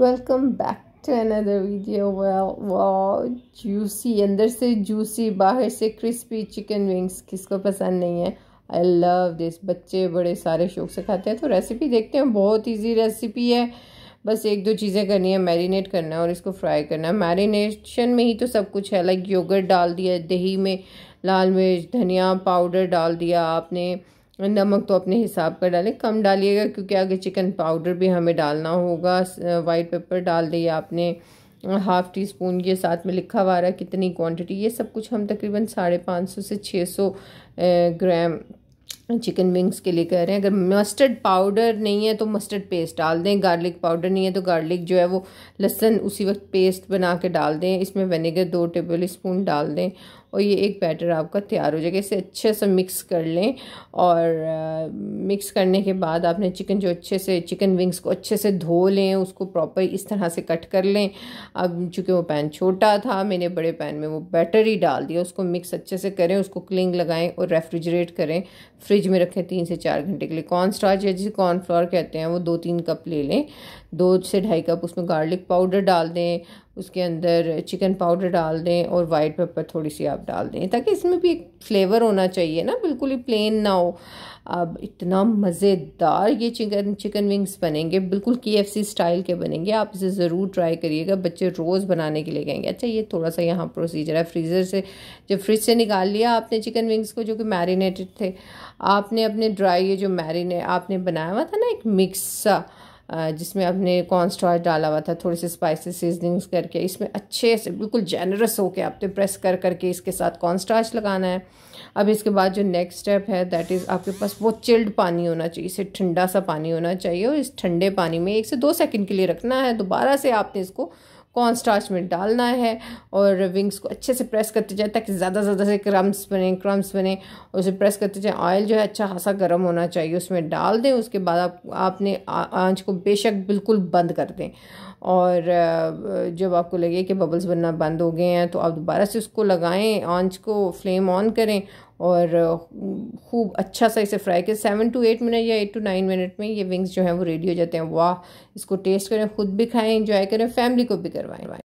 welcome back to another video well वाह juicy अंदर से जूसी बाहर से क्रिस्पी चिकन विंग्स किसको पसंद नहीं है आई लव दिस बच्चे बड़े सारे शौक से खाते हैं तो रेसिपी देखते हैं बहुत इजी रेसिपी है बस एक दो चीज़ें करनी है मैरिनेट करना है और इसको फ्राई करना है मैरिनेशन में ही तो सब कुछ है लाइक योगर्ट डाल दिया दही में लाल मिर्च धनिया पाउडर डाल दिया आपने नमक तो अपने हिसाब का डालें कम डालिएगा क्योंकि आगे चिकन पाउडर भी हमें डालना होगा वाइट पेपर डाल दिया आपने हाफ़ टी स्पून ये साथ में लिखा हुआ रहा है कितनी क्वांटिटी ये सब कुछ हम तकरीबन साढ़े पाँच सौ से छः सौ ग्राम चिकन विंग्स के लिए कह रहे हैं अगर मस्टर्ड पाउडर नहीं है तो मस्टर्ड पेस्ट डाल दें गार्लिक पाउडर नहीं है तो गार्लिक जो है वो लहसन उसी वक्त पेस्ट बना के डाल दें इसमें वेनेगर दो टेबल स्पून डाल दें और ये एक बैटर आपका तैयार हो जाएगा इसे अच्छे से मिक्स कर लें और मिक्स करने के बाद आपने चिकन जो अच्छे से चिकन विंग्स को अच्छे से धो लें उसको प्रॉपर इस तरह से कट कर लें अब चूँकि वो पैन छोटा था मैंने बड़े पैन में वो बैटर ही डाल दिया उसको मिक्स अच्छे से करें उसको क्लिंग लगाएं और रेफ्रिजरेट करें फ्रिज में रखें तीन से चार घंटे के लिए कॉर्न स्टार्च या जिसे कॉर्नफ्लावर कहते हैं वो दो तीन कप ले लें दो से ढाई कप उसमें गार्लिक पाउडर डाल दें उसके अंदर चिकन पाउडर डाल दें और वाइट पेपर थोड़ी सी आप डाल दें ताकि इसमें भी एक फ्लेवर होना चाहिए ना बिल्कुल ही प्लेन ना हो अब इतना मज़ेदार ये चिकन चिकन विंग्स बनेंगे बिल्कुल के स्टाइल के बनेंगे आप इसे ज़रूर ट्राई करिएगा बच्चे रोज़ बनाने के लिए कहेंगे अच्छा ये थोड़ा सा यहाँ प्रोसीजर है फ्रीज़र से जब फ्रिज से निकाल लिया आपने चिकन विंग्स को जो कि मैरिनेटेड थे आपने अपने ड्राई ये जो मैरिने आपने बनाया हुआ था ना एक मिक्सा जिसमें आपने कॉर्नस्टॉच डाला हुआ था थोड़े से स्पाइसी सीजनिंग्स करके इसमें अच्छे से बिल्कुल जेनरस होकर आपने प्रेस कर करके इसके साथ कॉर्नस्टॉच लगाना है अब इसके बाद जो नेक्स्ट स्टेप है दैट इज़ आपके पास वो चिल्ड पानी होना चाहिए इसे ठंडा सा पानी होना चाहिए और इस ठंडे पानी में एक से दो सेकेंड के लिए रखना है दोबारा से आपने इसको कॉर्न स्टार्च में डालना है और विंग्स को अच्छे से प्रेस करते जाएँ ताकि ज़्यादा ज़्यादा से क्रम्स बने क्रम्स बने उसे प्रेस करते जाए ऑयल जो है अच्छा खासा गर्म होना चाहिए उसमें डाल दें उसके बाद आप आपने आँच को बेशक बिल्कुल बंद कर दें और जब आपको लगे कि बबल्स बनना बंद हो गए हैं तो आप दोबारा से उसको लगाएं आँच को फ्लेम ऑन करें और खूब अच्छा सा इसे फ्राई किया सेवन टू एट मिनट या एट टू नाइन मिनट में ये विंग्स जो हैं वो रेडी हो जाते हैं वाह इसको टेस्ट करें ख़ुद भी खाएं इंजॉय करें फैमिली को भी करवाएं